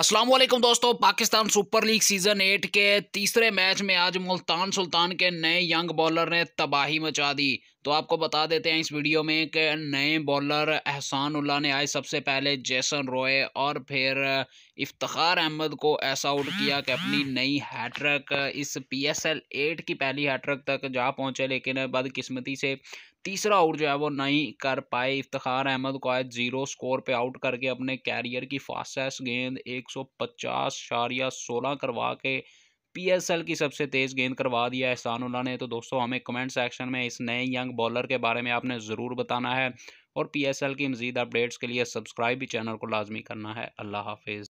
असलम दोस्तों Pakistan super league season eight के तीसरे मैच में आज मुल्तान सुल्तान के नए यंग बॉलर ने तबाही मचा दी तो आपको बता देते हैं इस वीडियो में कि नए बॉलर एहसान उल्ला ने आए सबसे पहले जैसन रॉय और फिर इफ्तार अहमद को ऐसा आउट किया कि अपनी नई हैट्रक इस पी एस एल एट की पहली हैट्रक तक जा पहुंचे लेकिन बदकिस्मती से तीसरा आउट जो है वो नहीं कर पाए इफ्तार अहमद को आज जीरो स्कोर पे आउट करके अपने कैरियर की फास्टेस्ट गेंद एक सौ पचास शारिया सोलह करवा के पीएसएल की सबसे तेज़ गेंद करवा दिया एहसान उल्ला ने तो दोस्तों हमें कमेंट सेक्शन में इस नए यंग बॉलर के बारे में आपने ज़रूर बताना है और पीएसएल की मजीद अपडेट्स के लिए सब्सक्राइब भी चैनल को लाजमी करना है अल्लाह हाफिज़